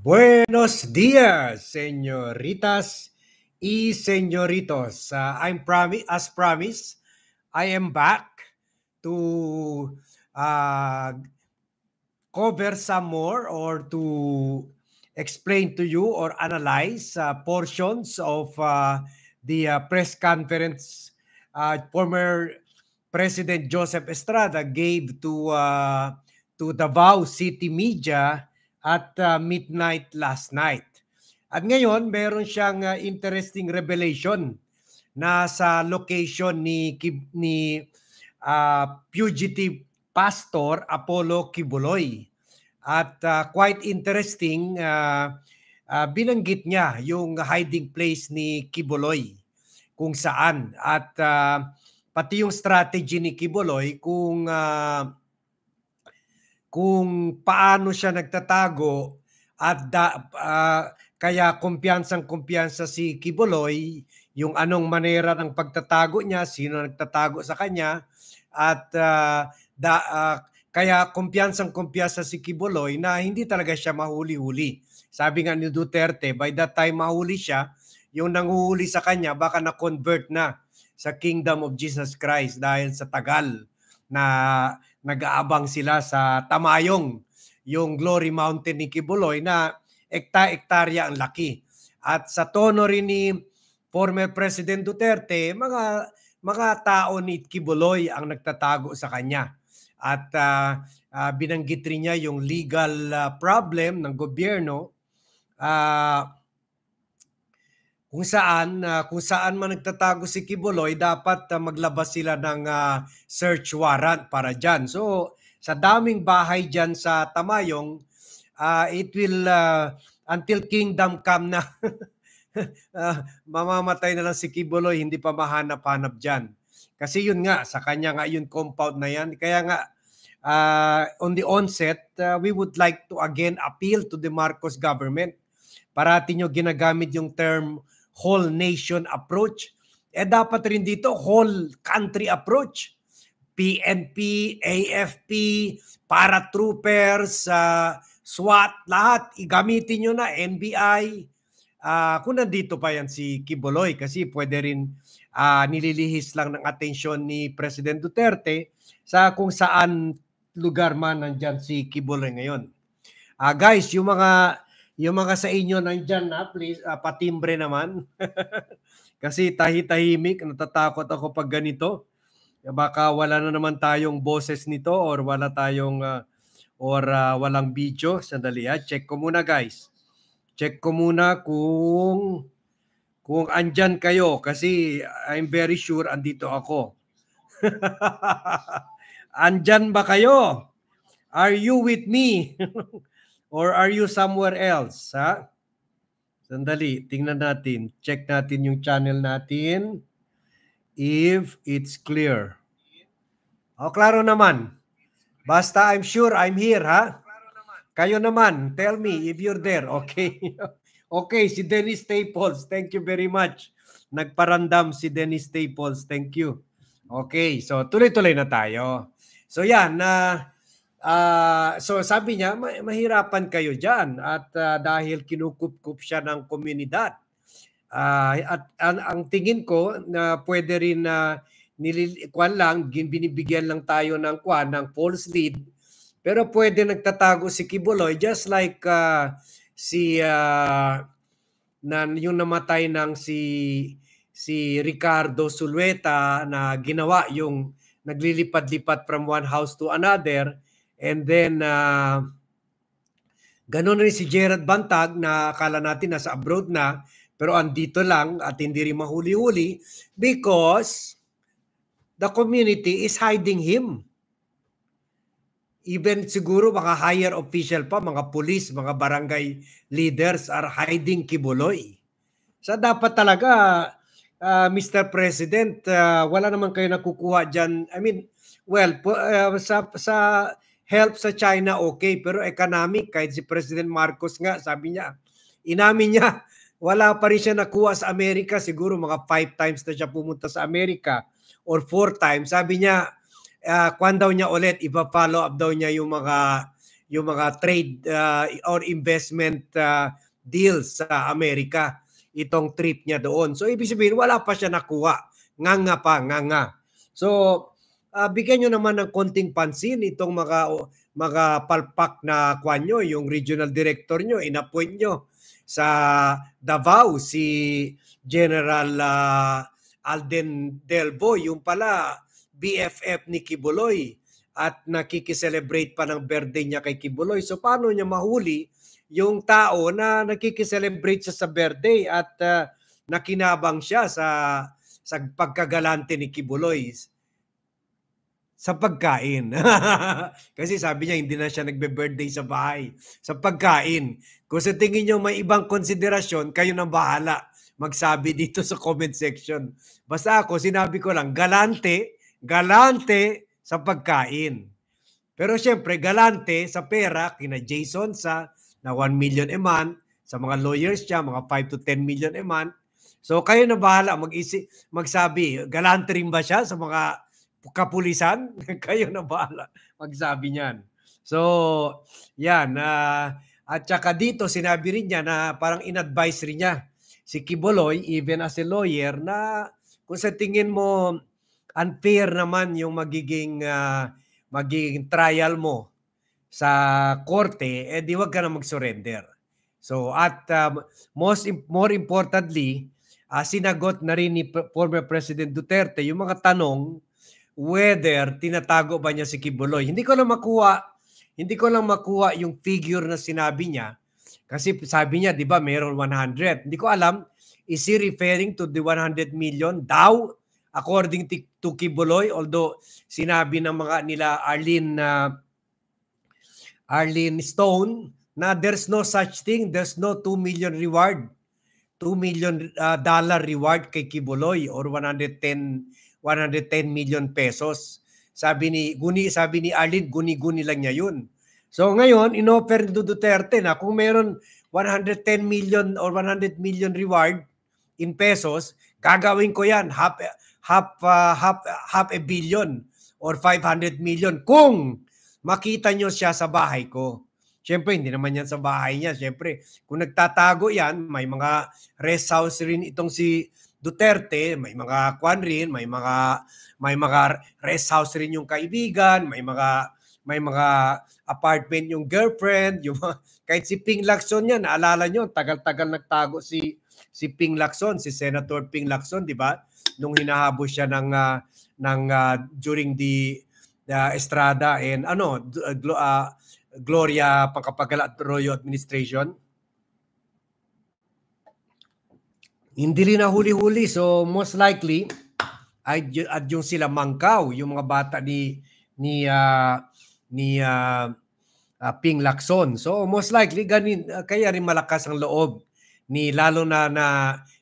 Buenos dias, señoritas y señoritos. Uh, I'm promi- as promised, I am back to uh, cover some more or to explain to you or analyze uh, portions of uh, the uh, press conference uh, former President Joseph Estrada gave to to Davao City Media at uh, midnight last night. At ngayon, meron siyang uh, interesting revelation na sa location ni ni uh, fugitive pastor Apollo Kibuloy. At uh, quite interesting, uh, uh, binanggit niya yung hiding place ni Kibuloy kung saan. At uh, pati yung strategy ni Kibuloy kung uh, kung paano siya nagtatago at da, uh, kaya kumpiyansang kumpiyansa si Kiboloy yung anong manera ng pagtatago niya, sino nagtatago sa kanya at uh, da, uh, kaya kumpiyansang kumpiyansa si Kiboloy na hindi talaga siya mahuli-huli. Sabi nga ni Duterte, by that time mahuli siya, yung nanguhuli sa kanya baka na-convert na sa Kingdom of Jesus Christ dahil sa tagal na nag-aabang sila sa Tamayong, yung Glory Mountain ni Kibuloy na ekta-ektarya ang laki. At sa tono rin ni former President Duterte, mga mga tao ni Kibuloy ang nagtatago sa kanya. At uh, uh, binanggit rin niya yung legal uh, problem ng gobyerno. Uh, kung saan uh, kung saan man nagtatago si Kibuloy dapat uh, maglabas sila ng uh, search warrant para diyan. So sa daming bahay diyan sa Tamayong uh, it will uh, until kingdom come na uh, mamamatay na lang si Kibuloy hindi pa mahanap-hanap diyan. Kasi yun nga sa kanya nga yun compound na yan. Kaya nga uh, on the onset uh, we would like to again appeal to the Marcos government parati nyo ginagamit yung term whole nation approach. Eh dapat rin dito whole country approach. PNP, AFP, paratroopers, uh, SWAT, lahat igamitin nyo na, NBI. Uh, ah, kung nandito pa yan si Kiboloy kasi pwede rin uh, nililihis lang ng atensyon ni President Duterte sa kung saan lugar man nandyan si Kiboloy ngayon. Uh, guys, yung mga yung mga sa inyo nandyan na, please, uh, patimbre naman. Kasi tahi-tahimik, natatakot ako pag ganito. Baka wala na naman tayong boses nito or wala tayong uh, or uh, walang video. Sandali ha, check ko muna guys. Check ko muna kung kung andyan kayo kasi I'm very sure andito ako. andyan ba kayo? Are you with me? Or are you somewhere else? Ha? Sandali, tingnan natin. Check natin yung channel natin. If it's clear. O, oh, klaro naman. Basta I'm sure I'm here, ha? Kayo naman, tell me if you're there, okay? okay, si Dennis Staples, thank you very much. Nagparandam si Dennis Staples, thank you. Okay, so tuloy-tuloy na tayo. So yan, na uh, Uh, so sabi niya, ma- mahirapan kayo dyan at uh, dahil kinukup-kup siya ng komunidad. Uh, at ang, ang tingin ko na uh, pwede rin na uh, nilil- kwan lang, binibigyan lang tayo ng kwan, ng false lead. Pero pwede nagtatago si Kibuloy just like uh, si uh, na yung namatay ng si si Ricardo Sulweta na ginawa yung naglilipad-lipat from one house to another And then, uh, ganun rin si Gerard Bantag na akala natin nasa abroad na, pero andito lang at hindi rin mahuli-huli because the community is hiding him. Even siguro mga higher official pa, mga police, mga barangay leaders are hiding Kibuloy. So dapat talaga, uh, ah, Mr. President, uh, wala naman kayo nakukuha dyan. I mean, well, uh, sa, sa help sa China, okay, pero economic, kahit si President Marcos nga, sabi niya, inamin niya, wala pa rin siya nakuha sa Amerika, siguro mga five times na siya pumunta sa Amerika or four times. Sabi niya, uh, ah, kwan daw niya ulit, ipa-follow up daw niya yung mga yung mga trade uh, or investment uh, deals sa Amerika itong trip niya doon. So ibig sabihin wala pa siya nakuha. Nga nga pa, nga nga. So uh, bigyan nyo naman ng konting pansin itong mga, mga palpak na kwan nyo, yung regional director nyo, inappoint nyo sa Davao, si General uh, Alden Delbo, yung pala BFF ni Kibuloy at nakikiselebrate pa ng birthday niya kay Kibuloy. So paano niya mahuli yung tao na nakikiselebrate siya sa birthday at uh, nakinabang siya sa sa pagkagalante ni Kibuloy? sa pagkain. Kasi sabi niya, hindi na siya nagbe-birthday sa bahay. Sa pagkain. Kung sa tingin niyo may ibang konsiderasyon, kayo na bahala magsabi dito sa comment section. Basta ako, sinabi ko lang, galante, galante sa pagkain. Pero siyempre, galante sa pera, kina Jason sa na 1 million a month, sa mga lawyers siya, mga 5 to 10 million a month. So kayo na bahala mag magsabi, galante rin ba siya sa mga kapulisan, kayo na bahala magsabi niyan. So, yan. Uh, at saka dito, sinabi rin niya na parang in-advise rin niya si Kiboloy, even as a lawyer, na kung sa tingin mo unfair naman yung magiging, uh, magiging trial mo sa korte, eh di wag ka na mag-surrender. So, at um, most more importantly, uh, sinagot na rin ni former President Duterte yung mga tanong whether tinatago ba niya si Kibuloy. Hindi ko lang makuha, hindi ko lang makuha yung figure na sinabi niya. Kasi sabi niya, di ba, mayroon 100. Hindi ko alam, is he referring to the 100 million daw according to Kibuloy? Although sinabi ng mga nila Arlene uh, Arlene Stone na there's no such thing, there's no 2 million reward. 2 million uh, dollar reward kay Kibuloy or 110 110 million pesos. Sabi ni Guni, sabi ni Alin, guni-guni lang niya 'yun. So ngayon, inoffer ni Duterte na kung meron 110 million or 100 million reward in pesos, gagawin ko 'yan, half half uh, half half a billion or 500 million kung makita nyo siya sa bahay ko. Siyempre, hindi naman yan sa bahay niya. Siyempre, kung nagtatago yan, may mga rest house rin itong si Duterte, may mga kwan rin, may mga may mga rest house rin yung kaibigan, may mga may mga apartment yung girlfriend, yung mga, kahit si Ping Lacson yan, naalala nyo, tagal-tagal nagtago si si Ping Lacson, si Senator Ping Lacson, di ba? Nung hinahabol siya ng uh, ng uh, during the uh, Estrada and ano, uh, Gloria Pangkapagala at Royo administration. Hindi rin na huli-huli. So most likely, ay at yung sila Mangkaw, yung mga bata ni ni uh, ni uh, uh, Ping Lacson. So most likely ganin uh, kaya rin malakas ang loob ni lalo na na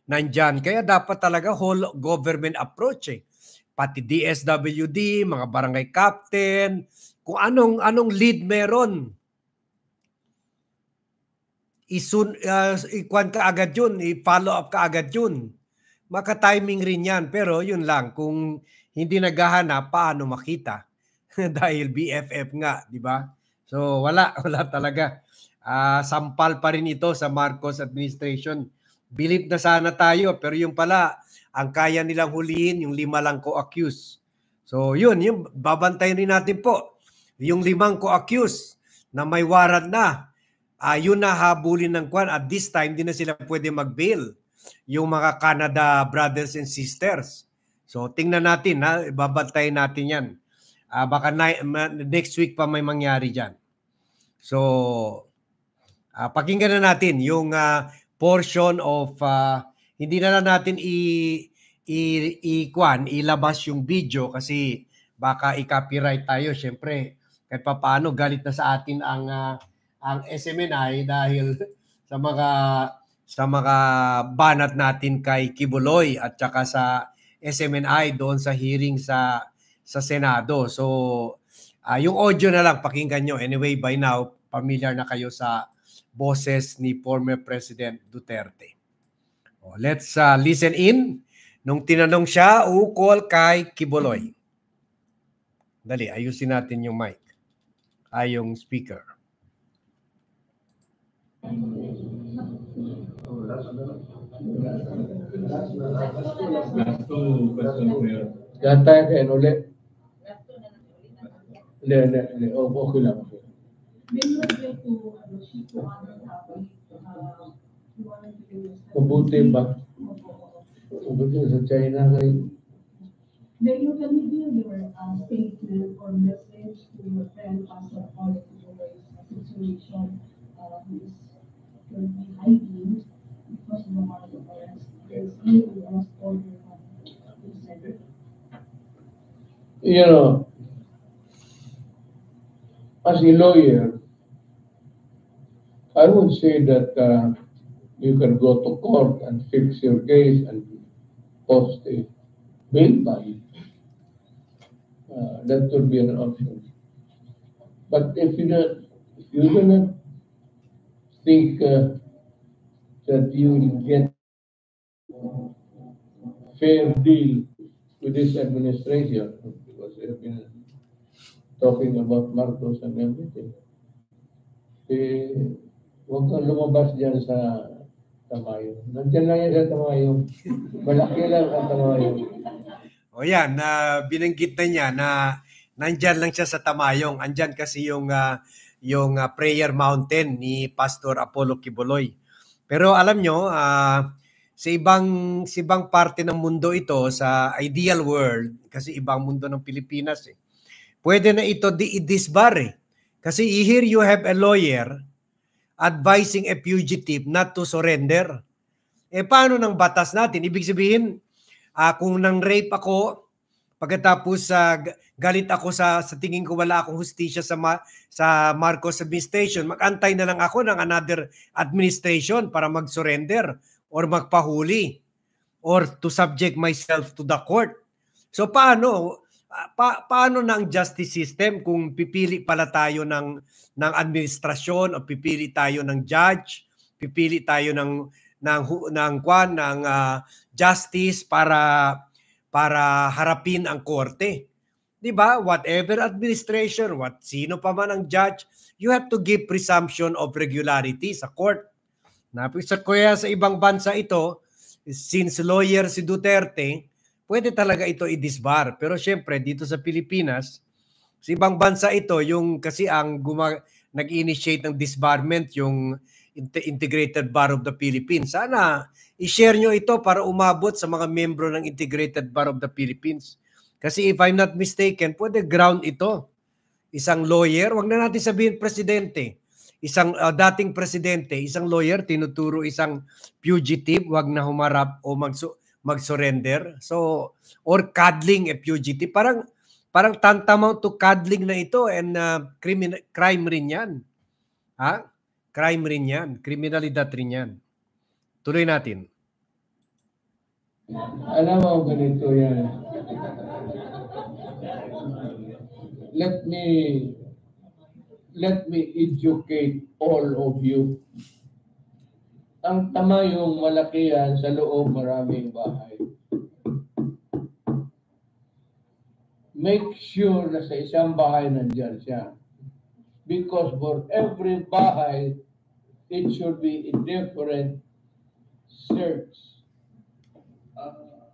nandyan. Kaya dapat talaga whole government approach eh. Pati DSWD, mga barangay captain, kung anong anong lead meron isun uh, ah, ikuan ka agad yun, i-follow up ka agad yun. Maka-timing rin yan. Pero yun lang, kung hindi naghahanap, paano makita? Dahil BFF nga, di ba? So wala, wala talaga. Uh, sampal pa rin ito sa Marcos administration. Bilip na sana tayo, pero yung pala, ang kaya nilang hulihin, yung lima lang ko accuse. So yun, yung babantayin rin natin po. Yung limang ko accuse na may warrant na, uh, yun na habulin ng kwan at this time din na sila pwede mag-bail yung mga Canada brothers and sisters. So tingnan natin ha, babantayin natin 'yan. Uh, baka na- next week pa may mangyari diyan. So uh, pakinggan na natin yung uh, portion of uh, hindi na lang natin i i, i kwan, ilabas yung video kasi baka i-copyright tayo syempre. Kahit paano galit na sa atin ang uh, ang SMNI dahil sa mga sa mga banat natin kay Kibuloy at saka sa SMNI doon sa hearing sa sa Senado. So uh, yung audio na lang pakinggan nyo. Anyway, by now familiar na kayo sa boses ni former President Duterte. Oh, let's uh, listen in nung tinanong siya ukol kay Kibuloy. Dali, ayusin natin yung mic. Ay, ah, yung speaker. Gasto, gasto Gata eh, no le... Le, le, le, oh, okay lang. Okay. Mabuti ba? Mabuti sa China kay... Then you can give your uh, statement or message to your friend as a political situation uh, who is You know, as a lawyer, I would say that uh, you can go to court and fix your case and post a bail bond. Uh, that would be an option. But if you don't, if you do not think uh, that you will get a fair deal with this administration because they have been talking about Marcos and everything. Eh, huwag kang lumabas dyan sa Tamayo. Nandiyan lang yan sa Tamayo. Malaki lang ang Tamayo. O yan, na uh, binanggit na niya na nandiyan lang siya sa Tamayong. Andiyan kasi yung uh, yung uh, Prayer Mountain ni Pastor Apollo Kibuloy. Pero alam nyo, uh, sa ibang sa ibang parte ng mundo ito sa ideal world kasi ibang mundo ng Pilipinas eh. Pwede na ito i-disbar eh. Kasi here you have a lawyer advising a fugitive not to surrender. Eh paano ng batas natin? Ibig sabihin, uh, kung nang rape ako, Pagkatapos sa uh, galit ako sa sa tingin ko wala akong hustisya sa ma, sa Marcos administration, magantay na lang ako ng another administration para mag-surrender or magpahuli or to subject myself to the court. So paano ah, pa, paano ng justice system kung pipili pala tayo ng ng administrasyon o pipili tayo ng judge, pipili tayo ng ng ng kwan ng uh, justice para para harapin ang korte. 'Di ba? Whatever administration, what sino pa man ang judge, you have to give presumption of regularity sa court. Napis sa kuya sa ibang bansa ito, since lawyer si Duterte, pwede talaga ito i-disbar. Pero syempre dito sa Pilipinas, sa ibang bansa ito yung kasi ang guma- nag-initiate ng disbarment yung Integrated Bar of the Philippines. Sana i-share nyo ito para umabot sa mga membro ng Integrated Bar of the Philippines. Kasi if I'm not mistaken, pwede ground ito. Isang lawyer, wag na natin sabihin presidente. Isang uh, dating presidente, isang lawyer, tinuturo isang fugitive, wag na humarap o magsu- mag-surrender. So, or cuddling a eh, fugitive. Parang parang tantamount to cuddling na ito and uh, crimin- crime rin yan. Ha? Crime rin yan. Kriminalidad rin yan. Tuloy natin. Alam mo, ganito yan. Let me let me educate all of you. Ang tama yung malaki yan sa loob maraming bahay. Make sure na sa isang bahay nandiyan siya. Because for every bahay, it should be in different search. Uh,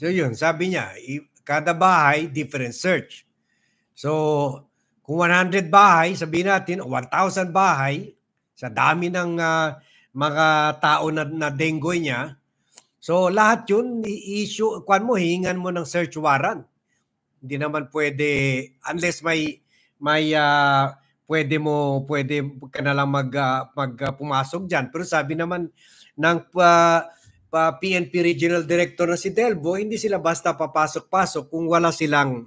so yun, sabi niya, kada bahay, different search. So, kung 100 bahay, sabihin natin, 1,000 bahay, sa dami ng uh, mga tao na, na dengue niya, so lahat yun, i-issue, kwan mo, hingan mo ng search warrant. Hindi naman pwede, unless may, may uh, pwede mo pwede ka na lang mag uh, mag uh, pumasok diyan pero sabi naman ng uh, uh, PNP Regional Director na si Delbo hindi sila basta papasok-pasok kung wala silang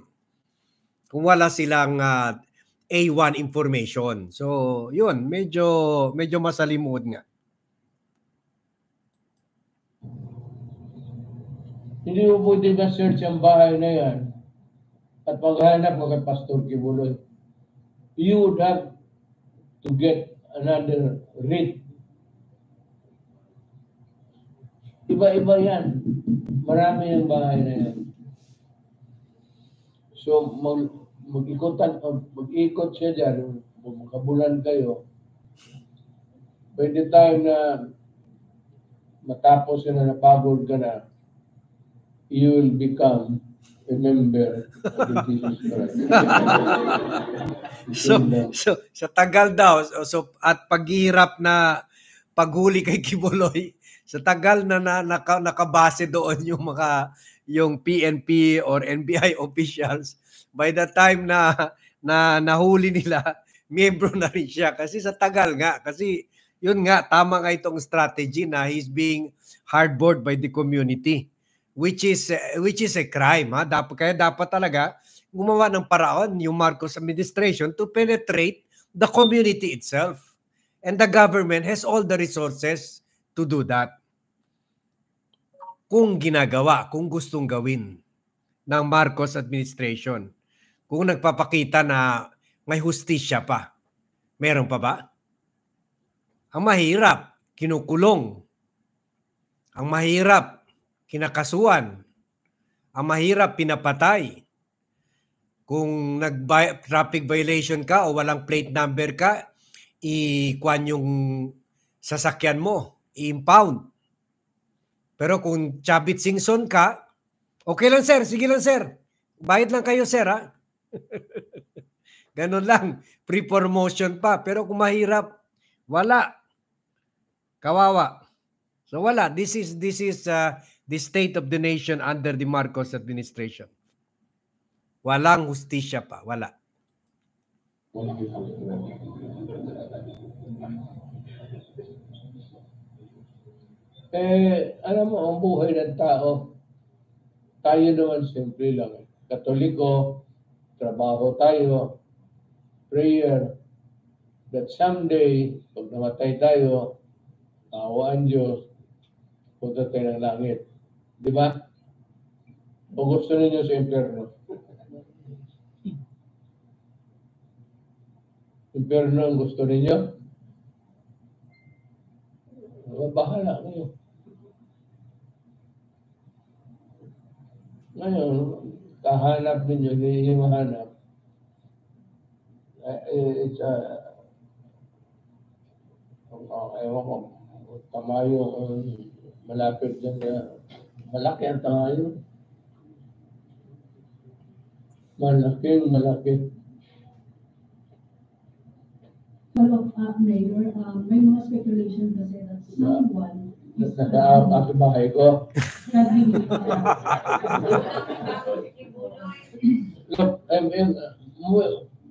kung wala silang uh, ah, A1 information so yun medyo medyo masalimuot nga Hindi mo pwede ba search ang bahay na yan at maghanap ng pastor Kibulon? you would have to get another rate. Iba-iba yan. Marami ang bahay na yan. So, mag, mag-ikotan, mag-ikot siya dyan, magkabulan kayo, pwede tayo na matapos ka na napagod ka na, you will become remember so, so, sa tagal daw, so, at paghihirap na paghuli kay Kibuloy, sa tagal na, na naka, nakabase doon yung mga yung PNP or NBI officials, by the time na na nahuli nila, miyembro na rin siya kasi sa tagal nga kasi yun nga tama nga itong strategy na he's being hardboard by the community which is eh, which is a crime ha dapat kaya dapat talaga gumawa ng paraon yung Marcos administration to penetrate the community itself and the government has all the resources to do that kung ginagawa kung gustong gawin ng Marcos administration kung nagpapakita na may hustisya pa meron pa ba ang mahirap kinukulong ang mahirap kinakasuan. Ang mahirap, pinapatay. Kung nag-traffic violation ka o walang plate number ka, i-kwan yung sasakyan mo, i-impound. Pero kung Chabit Singson ka, okay lang sir, sige lang sir. Bayad lang kayo sir ha. Ganun lang, pre promotion pa. Pero kung mahirap, wala. Kawawa. So wala, this is this is uh, the state of the nation under the Marcos administration. Walang hustisya pa, wala. Eh, alam mo, ang buhay ng tao, tayo naman simple lang. Katoliko, trabaho tayo, prayer, that someday, pag namatay tayo, tawaan Diyos, punta tayo ng langit. Di ba? O gusto ninyo sa impyerno? impyerno ang gusto ninyo? O, bahala kayo. Ngayon, kahanap ninyo, hindi nyo mahanap. Eh, eh, it's a, uh, ewan ko, tamayo, malapit dyan na Malaki ang tayo. Malaki, malaki. Hello, uh, Mayor. Um, may mga speculation kasi that someone is... Nakaab ako bahay ko. Look, I mean,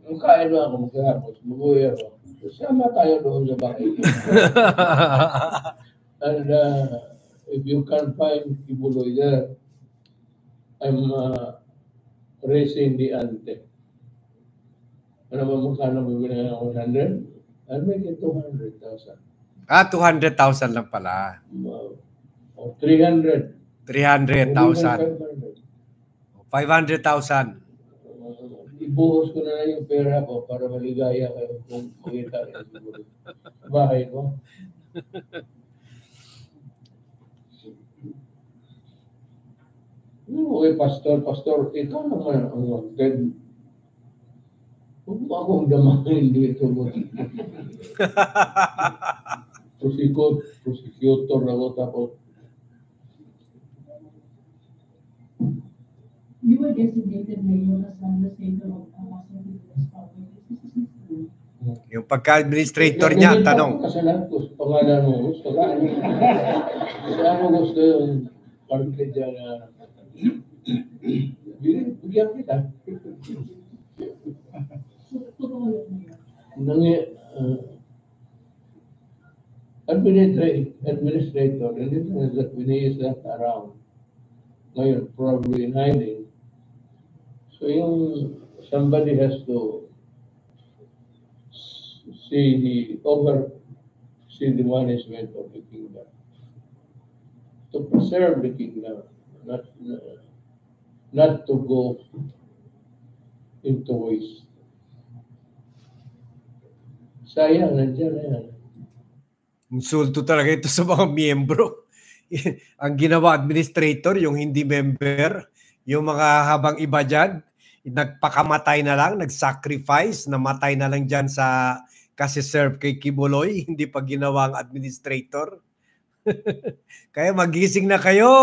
mukhain na ako, magkahapos, mabuhay ako. Sama tayo doon sa bahay. And, uh, If you can't find Kibuloy there, I'm uh, raising the ante. Ano ba magkano bibili ng 100? I'll make it 200,000. Ah, 200,000 lang pala. Wow. Oh, 300. 300,000. 500,000. Ibuhos ko na lang yung pera ko para maligaya kayo kung makita kayo sa bahay ko. No, eh, pastor, pastor, ikaw naman ang magdad. Huwag mo akong damahin dito. Prosecutor, prosecutor ako tapos. You were designated mayor as under Savior of Amasya People's Public. Yung pagka-administrator niya, tanong. Kasalanan ko sa pangalan mo. Gusto ka? Saan mo gusto yung parang dyan na Eh, hindi ako kita. Nang uh, administrator, administrator, and this is that when he is not around, ngayon, probably in hiding, so yung somebody has to see the over, see the management of the kingdom. To preserve the kingdom, not, not not to go into waste. Sayang, nandiyan na yan. Insulto talaga ito sa mga miyembro. Ang ginawa administrator, yung hindi member, yung mga habang iba dyan, nagpakamatay na lang, nagsacrifice, namatay na lang dyan sa kasi serve kay Kibuloy, hindi pa ginawa ang administrator. Kaya magising na kayo.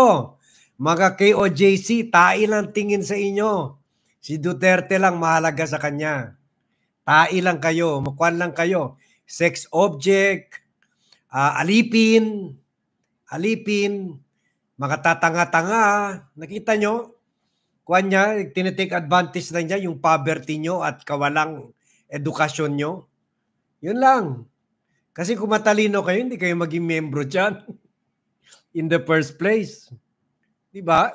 Mga KOJC, tai lang tingin sa inyo. Si Duterte lang mahalaga sa kanya. Tai lang kayo, mukwan lang kayo. Sex object, uh, alipin, alipin, mga tatanga-tanga. Nakita nyo? Kuan niya, tinitake advantage na niya yung poverty nyo at kawalang edukasyon nyo. Yun lang. Kasi kung matalino kayo, hindi kayo maging membro dyan in the first place. 'Di ba?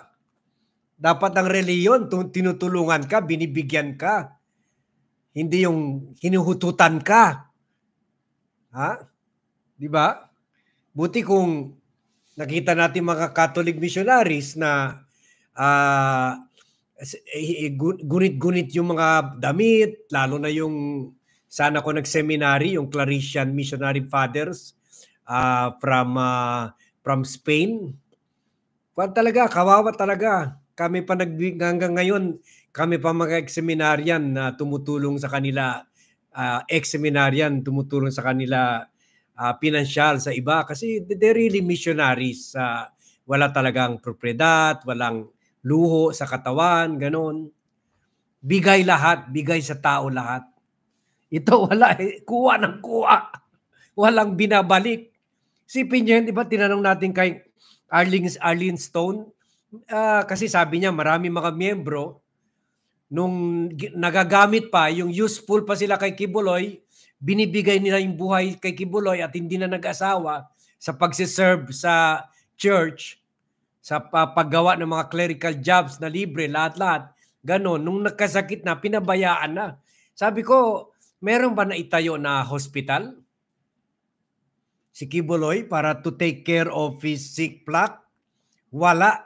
Dapat ang reliyon, tinutulungan ka, binibigyan ka. Hindi yung hinuhututan ka. Ha? 'Di ba? Buti kung nakita natin mga Catholic missionaries na uh, gunit-gunit yung mga damit, lalo na yung sana ko nag-seminary, yung Claritian Missionary Fathers uh, from uh, from Spain Kwan talaga, kawawa talaga. Kami pa nag, hanggang ngayon, kami pa mga ex-seminaryan na tumutulong sa kanila, uh, ex-seminaryan tumutulong sa kanila uh, pinansyal sa iba kasi they're really missionaries. Uh, wala talagang propriedad, walang luho sa katawan, ganon. Bigay lahat, bigay sa tao lahat. Ito wala, eh. kuha ng kuha. Walang binabalik. Si nyo yun, di ba tinanong natin kay Arlene, Arlene Stone, uh, kasi sabi niya marami mga miyembro nung nagagamit pa, yung useful pa sila kay Kibuloy, binibigay nila yung buhay kay Kibuloy at hindi na nag-asawa sa pagsiserve sa church, sa paggawa ng mga clerical jobs na libre, lahat-lahat. Ganon. Nung nagkasakit na, pinabayaan na. Sabi ko, meron ba na itayo na hospital? si Kibuloy para to take care of his sick plaque? Wala.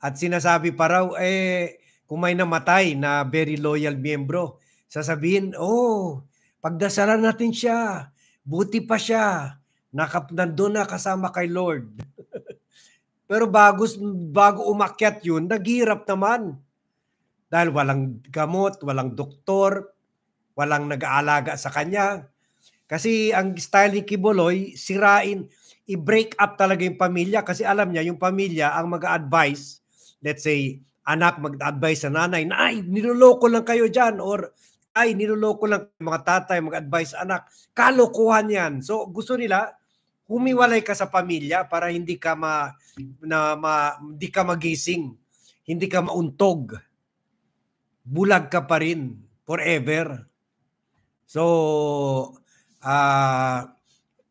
At sinasabi pa raw, eh, kung may namatay na very loyal miyembro, sasabihin, oh, pagdasalan natin siya, buti pa siya, Nakap, nandun na kasama kay Lord. Pero bago, bago umakyat yun, naghirap naman. Dahil walang gamot, walang doktor, walang nag-aalaga sa kanya. Kasi ang style ni Kiboloy, sirain, i-break up talaga yung pamilya kasi alam niya, yung pamilya ang mag-advise, let's say, anak mag-advise sa nanay, Nay, niloloko lang kayo dyan or ay, niloloko lang mga tatay mag-advise anak. Kalokohan yan. So gusto nila, humiwalay ka sa pamilya para hindi ka ma, na, ma hindi ka magising, hindi ka mauntog. Bulag ka pa rin forever. So, uh,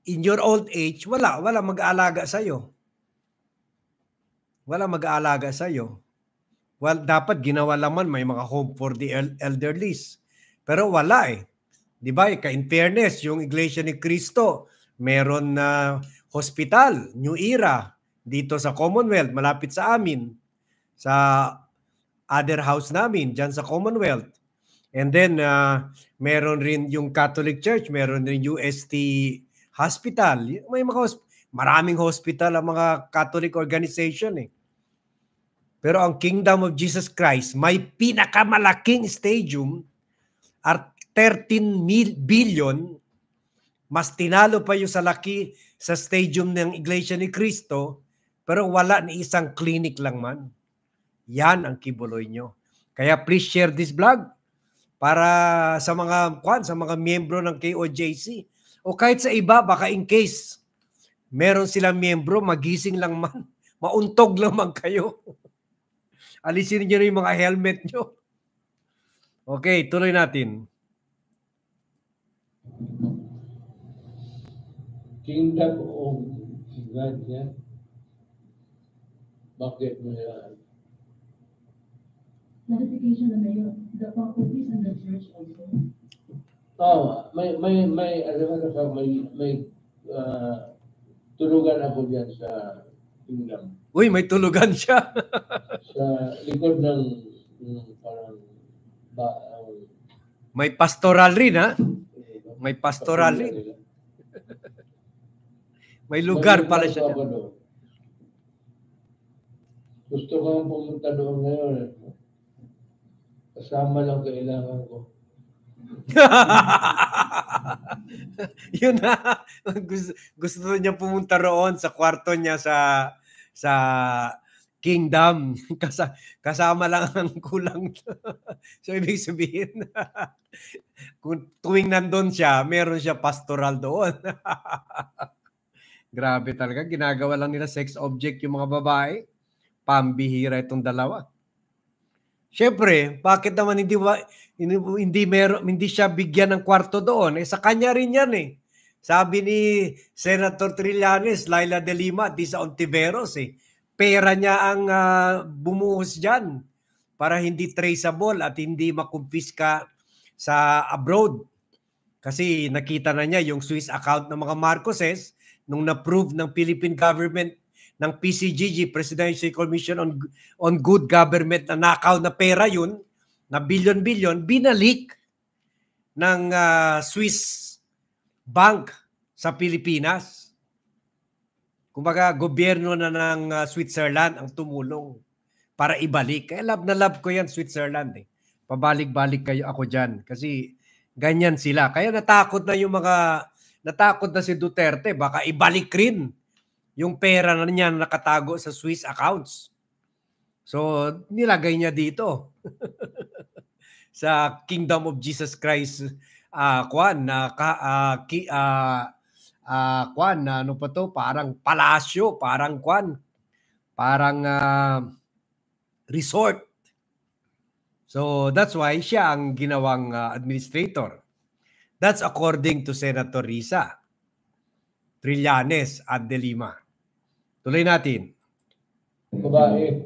in your old age, wala, wala mag-aalaga sa iyo. Wala mag-aalaga sa iyo. Well, dapat ginawa laman may mga home for the elderly. Pero wala eh. 'Di ba? Eh, in fairness, yung Iglesia ni Cristo, meron na uh, hospital, New Era dito sa Commonwealth, malapit sa amin sa other house namin diyan sa Commonwealth. And then, uh, meron rin yung Catholic Church, meron rin UST Hospital. May mga hosp- maraming hospital ang mga Catholic organization eh. Pero ang Kingdom of Jesus Christ, may pinakamalaking stadium at 13 mil- billion mas tinalo pa yung sa laki sa stadium ng Iglesia ni Cristo pero wala ni isang clinic lang man. Yan ang kibuloy nyo. Kaya please share this vlog para sa mga kwan, sa mga miyembro ng KOJC o kahit sa iba baka in case meron silang miyembro magising lang man, mauntog lang man kayo. Alisin niyo na yung mga helmet niyo. Okay, tuloy natin. Kingdom of God, yeah? Bakit mo yan? notification na mayor, the properties and the church also? Oo, may, may, may, as a matter of fact, may, may uh, tulugan ako diyan sa kingdom. Uy, may tulugan siya. sa likod ng, ng parang ba, um, may pastoral rin, ha? Ah. May pastoral rin. may lugar pala siya. Gusto ko pumunta doon ngayon. Eh. Kasama lang kailangan ko. Yun na. Gusto, gusto niya pumunta roon sa kwarto niya sa sa kingdom. Kasa, kasama lang ang kulang. so, ibig sabihin, kung tuwing nandun siya, meron siya pastoral doon. Grabe talaga. Ginagawa lang nila sex object yung mga babae. Pambihira itong dalawa. Siyempre, bakit naman hindi ba, hindi meron hindi siya bigyan ng kwarto doon? Eh sa kanya rin 'yan eh. Sabi ni Senator Trillanes, Laila De Lima, di sa Ontiveros eh. Pera niya ang uh, bumuhos diyan para hindi traceable at hindi makumpiska sa abroad. Kasi nakita na niya yung Swiss account ng mga Marcoses nung na-prove ng Philippine government ng PCGG, Presidential Commission on, on Good Government na nakaw na pera yun, na bilyon-bilyon, binalik ng uh, Swiss bank sa Pilipinas. Kumbaga, gobyerno na ng uh, Switzerland ang tumulong para ibalik. Kaya love na love ko yan, Switzerland. Eh. Pabalik-balik kayo ako dyan. Kasi ganyan sila. Kaya natakot na yung mga, natakot na si Duterte. Baka ibalik rin yung pera na niya nakatago sa Swiss accounts. So, nilagay niya dito sa Kingdom of Jesus Christ uh, kwan na uh, ka, uh, ki, uh, uh, kwan na ano pa to parang palasyo parang kwan parang uh, resort so that's why siya ang ginawang uh, administrator that's according to Senator Risa Trillanes at De Lima Tuloy natin. Babae.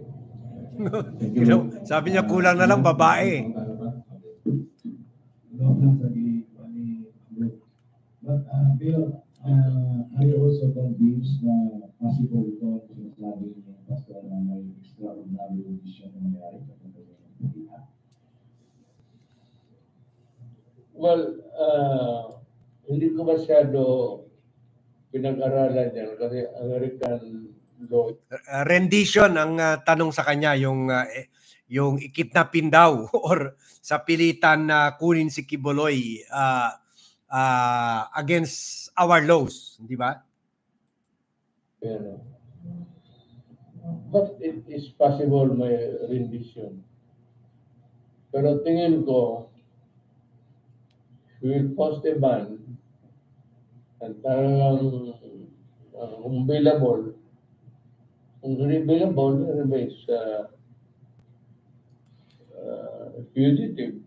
you sabi niya kulang na lang babae. But uh, Bill, uh, I also convinced na possible ito kung sinasabi Pastor na may extraordinary audition na nangyari Well, uh, hindi ko masyado pinag-aralan niya, American law. Uh, rendition ang uh, tanong sa kanya yung uh, eh, yung ikidnapin daw or sa pilitan na kunin si Kiboloy uh, uh, against our laws, di ba? Pero, But it is possible may rendition. Pero tingin ko, we will post a ban at talagang uh, kung billable, kung hindi billable, uh, uh, fugitive.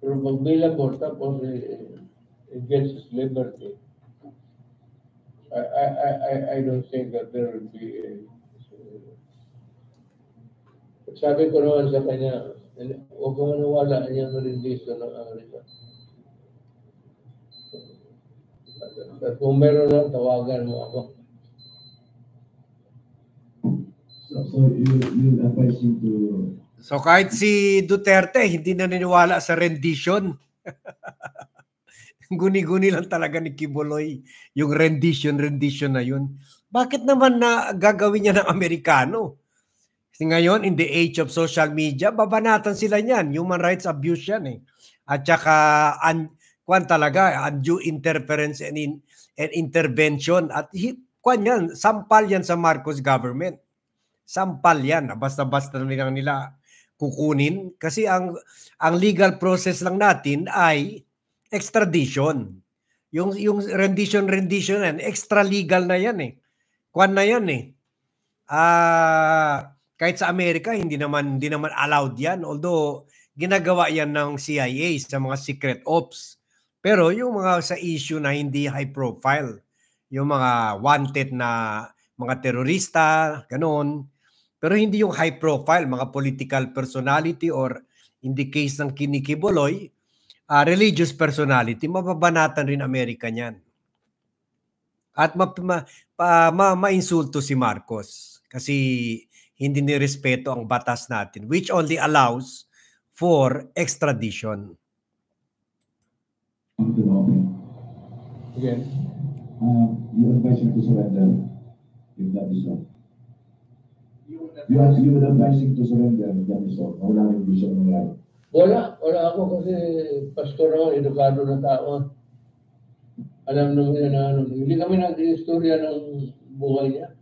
Pero pag billable, tapos it, eh, it gets his liberty. I, I, I, I don't think that there will be a sabi ko naman sa kanya, huwag kang maniwala, yan ang release ng Amerika. At kung meron na, tawagan mo ako. So, so you, you advise him to... So kahit si Duterte, hindi naniniwala sa rendition. Guni-guni lang talaga ni Kibuloy yung rendition, rendition na yun. Bakit naman na gagawin niya ng Amerikano? Kasi ngayon, in the age of social media, babanatan sila niyan. Human rights abuse yan eh. At saka un- kwan talaga, undue interference and, in, and intervention. At he, kwan yan, sampal yan sa Marcos government. Sampal yan. Basta-basta na nilang nila kukunin. Kasi ang, ang legal process lang natin ay extradition. Yung, yung rendition, rendition and Extra legal na yan eh. Kwan na yan eh. Ah... Uh, kahit sa Amerika hindi naman hindi naman allowed 'yan although ginagawa 'yan ng CIA sa mga secret ops pero yung mga sa issue na hindi high profile, yung mga wanted na mga terorista, ganun. Pero hindi yung high profile, mga political personality or in the case ng kinikiboloy, uh, religious personality, mababanatan rin Amerika niyan. At ma, ma, ma, ma-insulto si Marcos kasi hindi nirespeto ang batas natin which only allows for extradition. Again. Uh, you advise him to surrender if that is all. You, are, you would advise to surrender if that is all. Wala vision siya nangyari. Wala. Wala ako kasi pastor ako, edukado na tao. Alam naman niya na ano. Hindi kami nag-istorya ng buhay niya.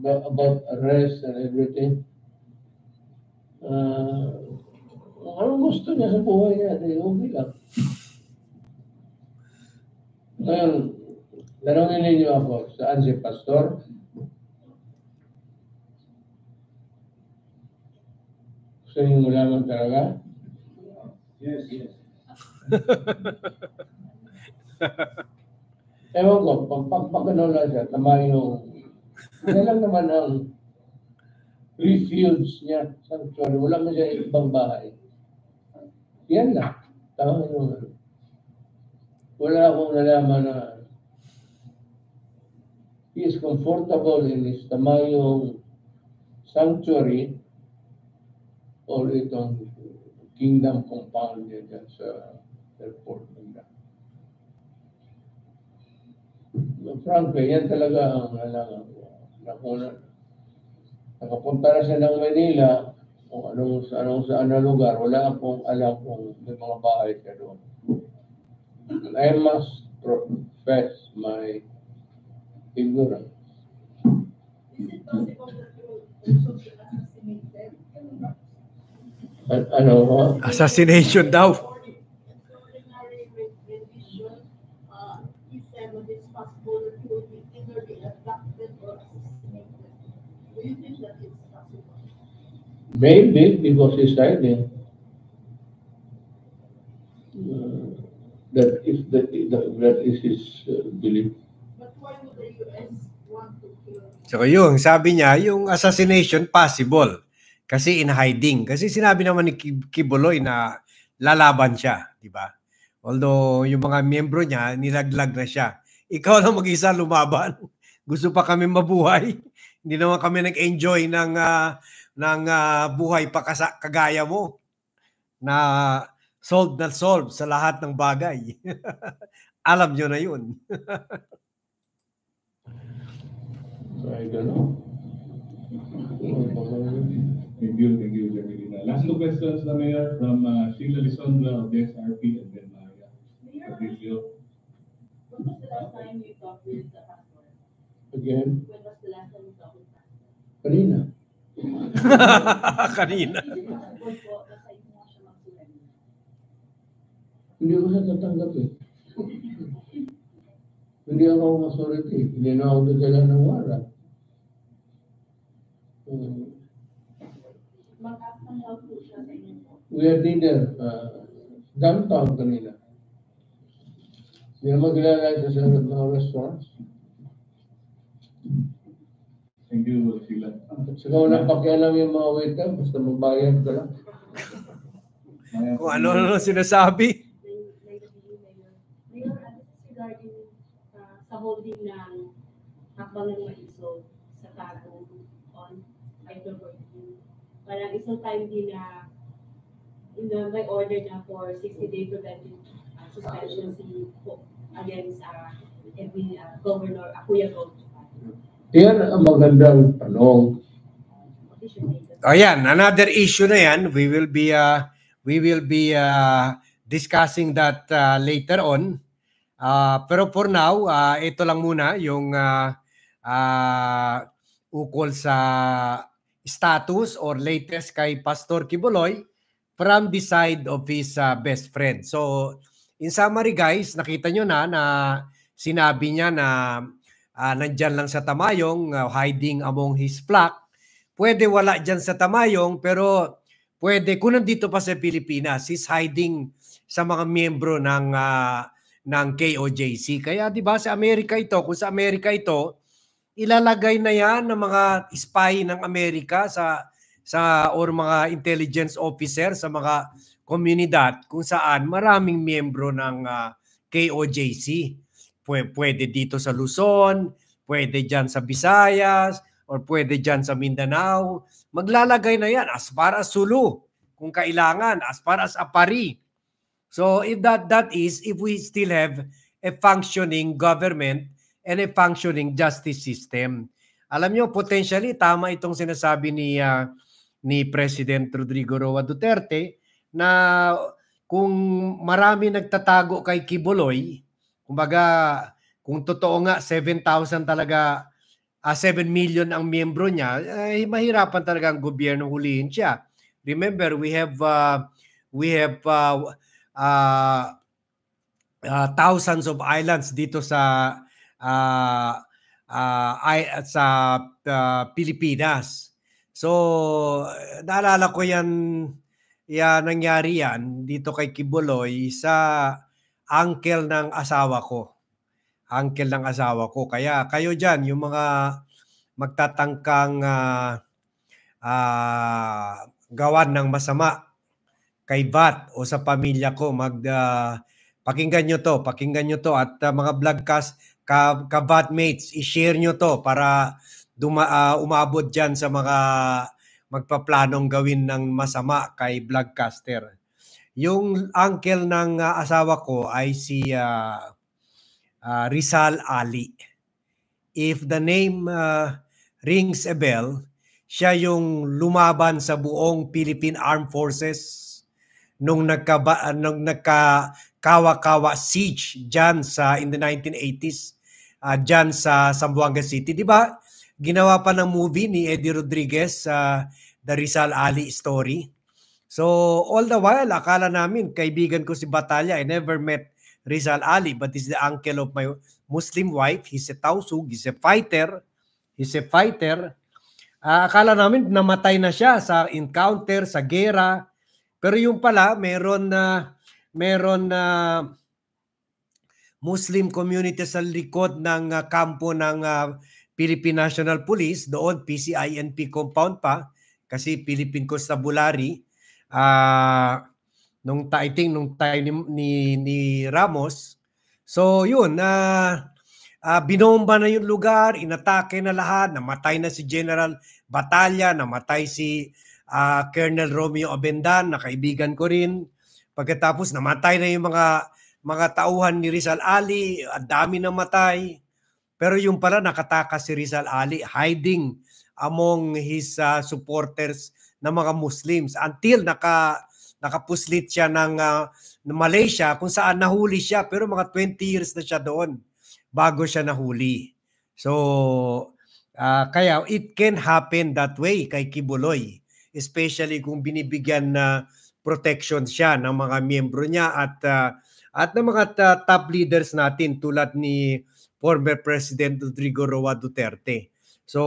About, about arrest and everything. Uh, anong gusto niya sa buhay niya? Eh, okay lang. Ngayon, larungin ninyo ako. Saan si Pastor? Gusto ninyo lamang talaga? Yes, yes. Ewan ko, pag pagpagano lang siya, tama yung... Ano lang naman ang refuge niya, sanctuary. Wala man siya ibang bahay. Yan lang. Tama yung wala akong nalaman na he is comfortable in his tamayong sanctuary or itong kingdom compound niya dyan sa airport nila. So, frankly, yan talaga ang alam ano, nakuna. Nakapunta na siya ng Manila, kung anong, anong, sa anong lugar, wala akong alam kung may mga bahay siya doon. I must profess my ignorance. Ano it possible that you also assassinate them? Ano ho? Assassination daw. Maybe because he's silent. That is the, that is his uh, belief. But the US want to kill? yung sabi niya, yung assassination possible kasi in hiding. Kasi sinabi naman ni Kibuloy na lalaban siya, di ba? Although yung mga miyembro niya, nilaglag na siya. Ikaw lang mag-isa lumaban. Gusto pa kami mabuhay. Hindi naman kami nag-enjoy ng uh, ng uh, buhay pa kagaya mo na solved na solved sa lahat ng bagay. Alam nyo na yun. Ay, gano'n. Thank you, thank you, Jacqueline. Last two questions, the Mayor, from uh, Sheila Lisondra of the SRP and then Maria Adilio. When was the last time you talked with the pastor? Again? When was the last time you talked with the pastor? Kanina. Kanina. Hindi ko siya tatanggap eh. hindi ako ang authority. Hindi na ako dadala ng wala. Um, we are leader. Uh, downtown kanina. Hindi na maglalay sa sarap ng restaurants. Thank you, Sheila. Saka walang pakialam yung mga waiter. Basta magbayad ka lang. Kung ano-ano sinasabi. sa holding ng hakbang ng maisog sa tago on hydroboarding. Parang isang time din na in the, may order na for 60-day preventive uh, suspension si po against uh, every uh, governor, uh, Kuya Governor. Yan ang magandang tanong. Ayan, another issue na yan. We will be uh, we will be uh, discussing that uh, later on. Uh, pero for now, uh, ito lang muna yung uh, uh, ukol sa status or latest kay Pastor Kibuloy from the side of his uh, best friend. So, in summary guys, nakita nyo na na sinabi niya na uh, nandyan lang sa Tamayong, uh, hiding among his flock. Pwede wala dyan sa Tamayong, pero pwede kung nandito pa sa Pilipinas, he's hiding sa mga miyembro ng uh, ng KOJC. Kaya 'di ba sa Amerika ito, kung sa Amerika ito, ilalagay na 'yan ng mga spy ng Amerika sa sa or mga intelligence officer sa mga komunidad kung saan maraming miyembro ng uh, ah, KOJC. pwede dito sa Luzon, pwede diyan sa Visayas, or pwede diyan sa Mindanao. Maglalagay na 'yan as far as Sulu kung kailangan, as far as Apari So if that that is if we still have a functioning government and a functioning justice system. Alam niyo potentially tama itong sinasabi ni uh, ni President Rodrigo Roa Duterte na kung marami nagtatago kay Kibuloy, kumbaga kung totoo nga 7,000 talaga uh, ah, 7 million ang miyembro niya, eh, mahirapan talaga ang gobyerno hulihin siya. Remember, we have uh, we have uh, uh, uh, thousands of islands dito sa uh, uh, at sa uh, Pilipinas. So naalala ko 'yan ya nangyari 'yan dito kay Kibuloy sa uncle ng asawa ko. Uncle ng asawa ko. Kaya kayo diyan yung mga magtatangkang uh, uh, gawan ng masama kay Vat o sa pamilya ko. Mag, uh, pakinggan nyo to, pakinggan nyo to at uh, mga vlogcast, ka, ka Vatmates, i-share nyo to para duma, uh, umabot dyan sa mga magpaplanong gawin ng masama kay vlogcaster. Yung uncle ng uh, asawa ko ay si uh, uh, Rizal Ali. If the name uh, rings a bell, siya yung lumaban sa buong Philippine Armed Forces nung nagkaba nung nagkakawa-kawa siege diyan sa in the 1980s uh, diyan sa Zamboanga City, 'di ba? Ginawa pa ng movie ni Eddie Rodriguez sa uh, The Rizal Ali Story. So all the while akala namin kaibigan ko si Batalya, I never met Rizal Ali but he's the uncle of my Muslim wife. He's a Tausug, he's a fighter. He's a fighter. Uh, akala namin namatay na siya sa encounter, sa gera, pero yung pala, meron na meron na Muslim community sa likod ng uh, kampo ng uh, Philippine National Police, doon PCINP compound pa kasi Philippine Constabulary uh, nung I think nung time ni, ni, ni Ramos. So yun, uh, uh, binomba na yung lugar, inatake na lahat, namatay na si General Batalya, namatay si uh, Colonel Romeo Abendan, na kaibigan ko rin. Pagkatapos namatay na yung mga mga tauhan ni Rizal Ali, ang dami namatay. Pero yung pala nakatakas si Rizal Ali hiding among his uh, supporters na mga Muslims until naka nakapuslit siya ng uh, Malaysia kung saan nahuli siya pero mga 20 years na siya doon bago siya nahuli. So uh, kaya it can happen that way kay Kibuloy especially kung binibigyan na protection siya ng mga miyembro niya at uh, at ng mga uh, top leaders natin tulad ni former President Rodrigo Roa Duterte. So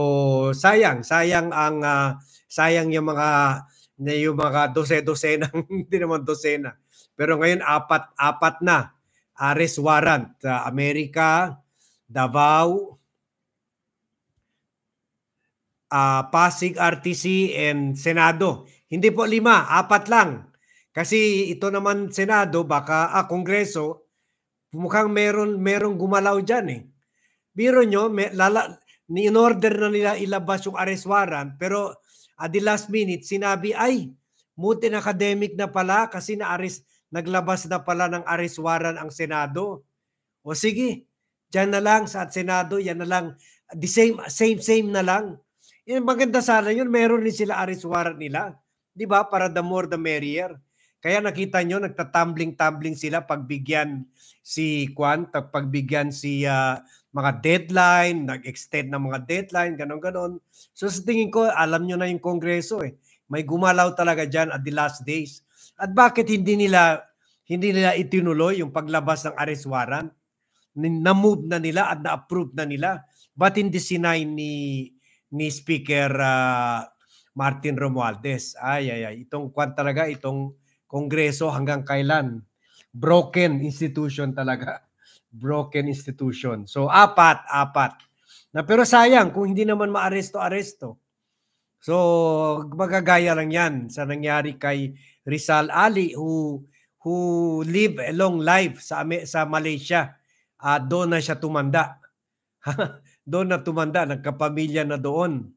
sayang, sayang ang uh, sayang yung mga yung mga dose-dosena, hindi naman dosena. Pero ngayon apat apat na arrest ah, warrant, uh, America, Davao, uh, Pasig RTC and Senado. Hindi po lima, apat lang. Kasi ito naman Senado, baka ah, Kongreso, mukhang meron, merong gumalaw dyan eh. Biro nyo, may, lala, in order na nila ilabas yung arrest warrant, pero at the last minute, sinabi, ay, mutin academic na pala kasi na-arrest, naglabas na pala ng arrest warrant ang Senado. O sige, dyan na lang sa Senado, yan na lang, the same, same, same na lang. Yan maganda sana yun. Meron din sila arrest nila. Di ba? Para the more the merrier. Kaya nakita nyo, nagtatumbling-tumbling sila pagbigyan si Kwan, pagbigyan si uh, mga deadline, nag-extend ng mga deadline, ganon-ganon. So sa tingin ko, alam nyo na yung Kongreso eh. May gumalaw talaga dyan at the last days. At bakit hindi nila hindi nila itinuloy yung paglabas ng ariswaran? Na-move na nila at na-approve na nila. Ba't hindi sinay ni ni Speaker uh, Martin Romualdez. Ay, ay, ay. Itong kwan talaga, itong Kongreso hanggang kailan. Broken institution talaga. Broken institution. So, apat, apat. Na, pero sayang, kung hindi naman maaresto-aresto. So, magagaya lang yan sa nangyari kay Rizal Ali who who live a long life sa sa Malaysia. Uh, doon na siya tumanda. doon na tumanda, nagkapamilya na doon.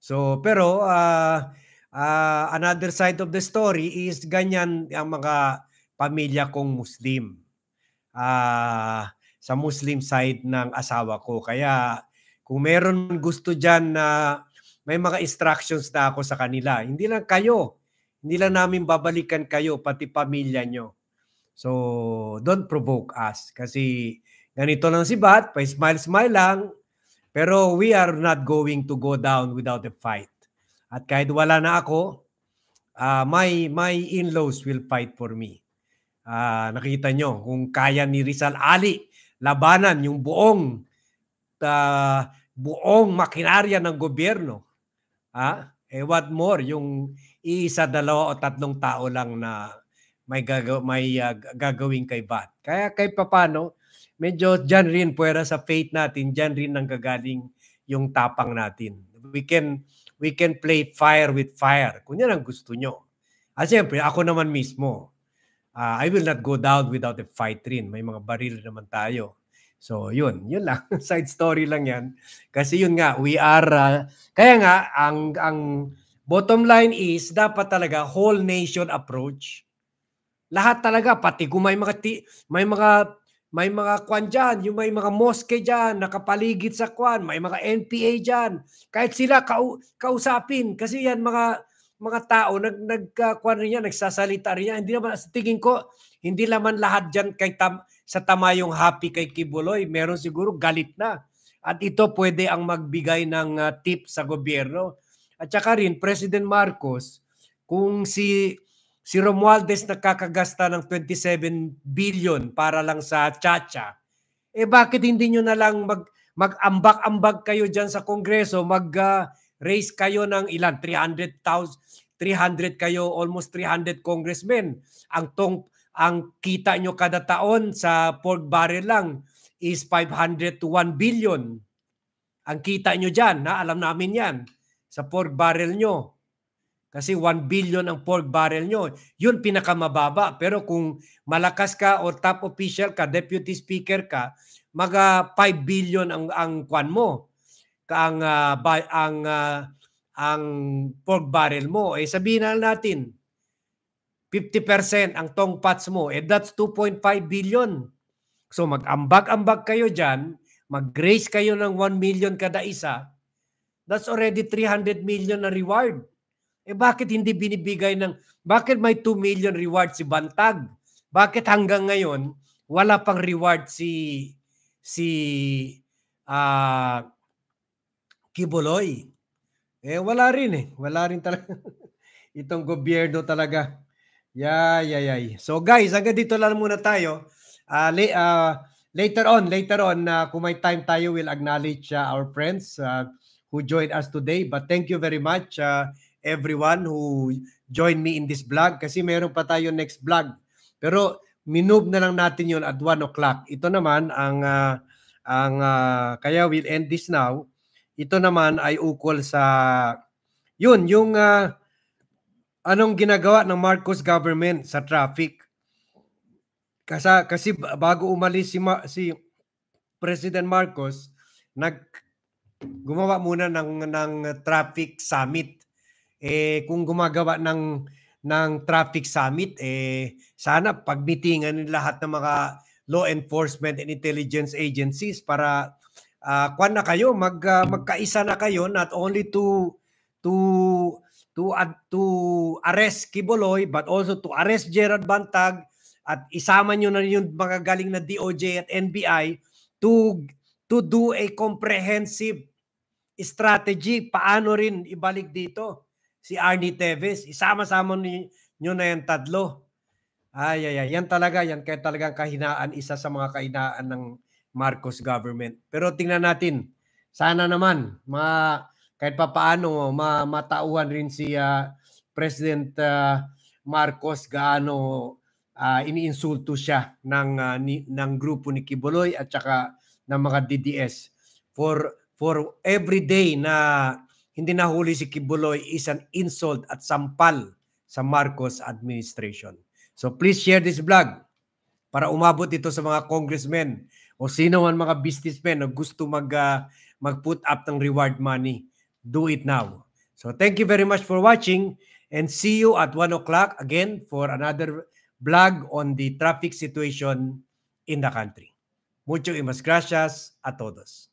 So, pero uh, uh, another side of the story is ganyan ang mga pamilya kong Muslim. Uh, sa Muslim side ng asawa ko. Kaya kung meron gusto dyan na may mga instructions na ako sa kanila, hindi lang kayo. Hindi lang namin babalikan kayo, pati pamilya nyo. So, don't provoke us. Kasi ganito lang si Bat, pa smile-smile lang, pero we are not going to go down without a fight. At kahit wala na ako, uh, my, my in-laws will fight for me. Uh, nakita nyo, kung kaya ni Rizal Ali labanan yung buong uh, buong makinarya ng gobyerno. Ha? Eh what more, yung iisa, dalawa o tatlong tao lang na may, gaga- may uh, gagawin kay Bat. Kaya kay papano, medyo dyan rin puwera sa faith natin, dyan rin nanggagaling yung tapang natin. We can we can play fire with fire. Kung yan ang gusto nyo. At ah, siyempre, ako naman mismo, uh, I will not go down without a fight rin. May mga baril naman tayo. So, yun. Yun lang. Side story lang yan. Kasi yun nga, we are, uh, kaya nga, ang, ang bottom line is, dapat talaga whole nation approach. Lahat talaga, pati kung may mga, ti, may mga may mga kwan dyan, yung may mga mosque dyan, nakapaligid sa kwan, may mga NPA dyan. Kahit sila kau kausapin, kasi yan mga mga tao nag nagkuan uh, niya nagsasalita rin yan. hindi naman sa tingin ko hindi naman lahat diyan kay tam, sa tama yung happy kay Kibuloy meron siguro galit na at ito pwede ang magbigay ng uh, tip sa gobyerno at saka rin President Marcos kung si Si Romualdez nagkakagasta ng 27 billion para lang sa chacha. Eh bakit hindi nyo na lang mag, mag-ambak-ambak kayo dyan sa Kongreso, mag-raise ah, uh, kayo ng ilan? 300,000, 300 kayo, almost 300 congressmen. Ang, tong, ang kita nyo kada taon sa pork barrel lang is 500 to 1 billion. Ang kita nyo dyan, ha? alam namin yan, sa pork barrel nyo. Kasi 1 billion ang pork barrel nyo. Yun pinakamababa. Pero kung malakas ka or top official ka, deputy speaker ka, maga 5 billion ang ang kwan mo. Ang uh, ba, ang uh, ang pork barrel mo. Eh sabihin na natin 50% ang tong pots mo. Eh that's 2.5 billion. So mag-ambag-ambag kayo diyan, mag grace kayo ng 1 million kada isa. That's already 300 million na reward. Eh bakit hindi binibigay ng, bakit may 2 million reward si Bantag? Bakit hanggang ngayon, wala pang reward si, si uh, Kibuloy? Eh wala rin eh. Wala rin talaga. Itong gobyerno talaga. Yay, yay, yay. So guys, hanggang dito lang muna tayo. Uh, la- uh, later on, later on, uh, kung may time tayo, we'll acknowledge uh, our friends uh, who joined us today. But thank you very much. Uh, everyone who joined me in this vlog kasi meron pa tayo next vlog. Pero minove na lang natin yon at 1 o'clock. Ito naman ang uh, ang uh, kaya we'll end this now. Ito naman ay ukol sa yun yung uh, anong ginagawa ng Marcos government sa traffic. Kasi kasi bago umalis si Ma, si President Marcos nag gumawa muna ng ng traffic summit eh kung gumagawa ng ng traffic summit eh sana pagmitingan ng lahat ng mga law enforcement and intelligence agencies para uh, kwan na kayo mag uh, magkaisa na kayo not only to to to uh, to arrest Kiboloy but also to arrest Gerard Bantag at isama niyo na yung mga galing na DOJ at NBI to to do a comprehensive strategy paano rin ibalik dito si Arnie Teves. Isama-sama nyo na yung tadlo. Ay, ay, ay. Yan talaga, yan kaya talagang kahinaan, isa sa mga kahinaan ng Marcos government. Pero tingnan natin, sana naman, ma, kahit pa paano, ma, matauhan rin si uh, President uh, Marcos gaano uh, iniinsulto siya ng, uh, ni, ng grupo ni Kibuloy at saka ng mga DDS. For, for every day na hindi nahuli si Kibuloy is an insult at sampal sa Marcos administration. So please share this vlog para umabot ito sa mga congressmen o sino man mga businessmen na gusto mag, uh, mag-put up ng reward money. Do it now. So thank you very much for watching and see you at 1 o'clock again for another vlog on the traffic situation in the country. Mucho y gracias a todos.